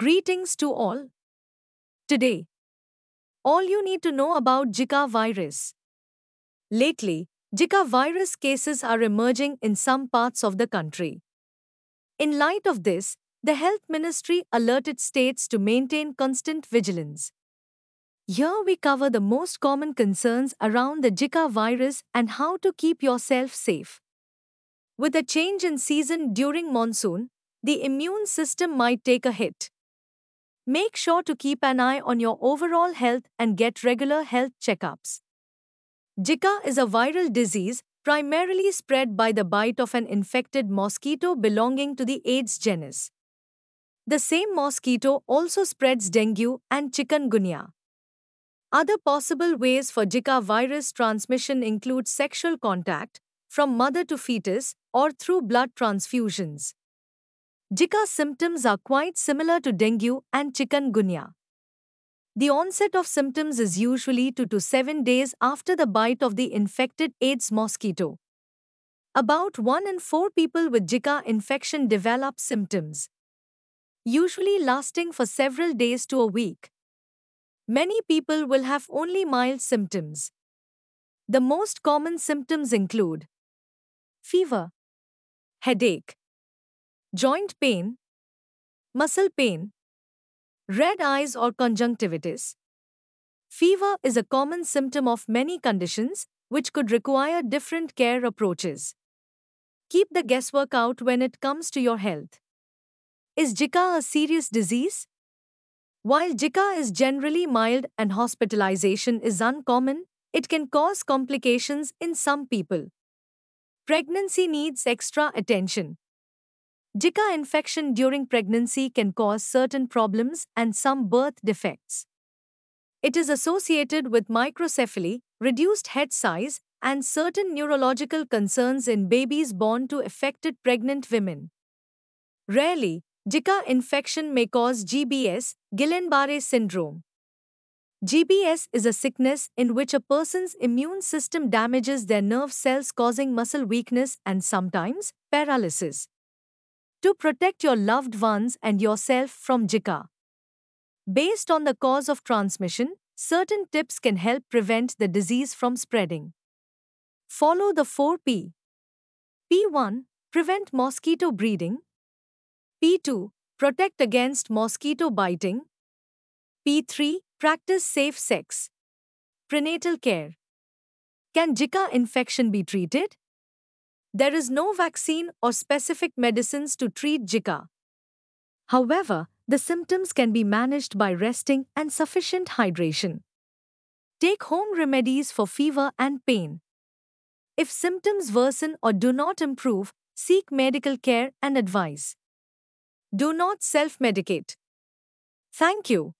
Greetings to all. Today, all you need to know about Zika virus. Lately, Zika virus cases are emerging in some parts of the country. In light of this, the Health Ministry alerted states to maintain constant vigilance. Here we cover the most common concerns around the Zika virus and how to keep yourself safe. With a change in season during monsoon, the immune system might take a hit. Make sure to keep an eye on your overall health and get regular health checkups. Zika is a viral disease primarily spread by the bite of an infected mosquito belonging to the AIDS genus. The same mosquito also spreads dengue and chikungunya. Other possible ways for Zika virus transmission include sexual contact, from mother to fetus, or through blood transfusions. Jika symptoms are quite similar to dengue and chikungunya. The onset of symptoms is usually 2 to 7 days after the bite of the infected AIDS mosquito. About 1 in 4 people with Jika infection develop symptoms, usually lasting for several days to a week. Many people will have only mild symptoms. The most common symptoms include fever, headache, joint pain, muscle pain, red eyes or conjunctivitis. Fever is a common symptom of many conditions which could require different care approaches. Keep the guesswork out when it comes to your health. Is Zika a serious disease? While Zika is generally mild and hospitalization is uncommon, it can cause complications in some people. Pregnancy needs extra attention. Jika infection during pregnancy can cause certain problems and some birth defects. It is associated with microcephaly, reduced head size, and certain neurological concerns in babies born to affected pregnant women. Rarely, Jika infection may cause GBS, Guillain-Barré syndrome. GBS is a sickness in which a person's immune system damages their nerve cells causing muscle weakness and sometimes paralysis to protect your loved ones and yourself from Zika. Based on the cause of transmission, certain tips can help prevent the disease from spreading. Follow the 4P. P1. Prevent mosquito breeding. P2. Protect against mosquito biting. P3. Practice safe sex. Prenatal care. Can Zika infection be treated? There is no vaccine or specific medicines to treat Zika. However, the symptoms can be managed by resting and sufficient hydration. Take home remedies for fever and pain. If symptoms worsen or do not improve, seek medical care and advice. Do not self medicate. Thank you.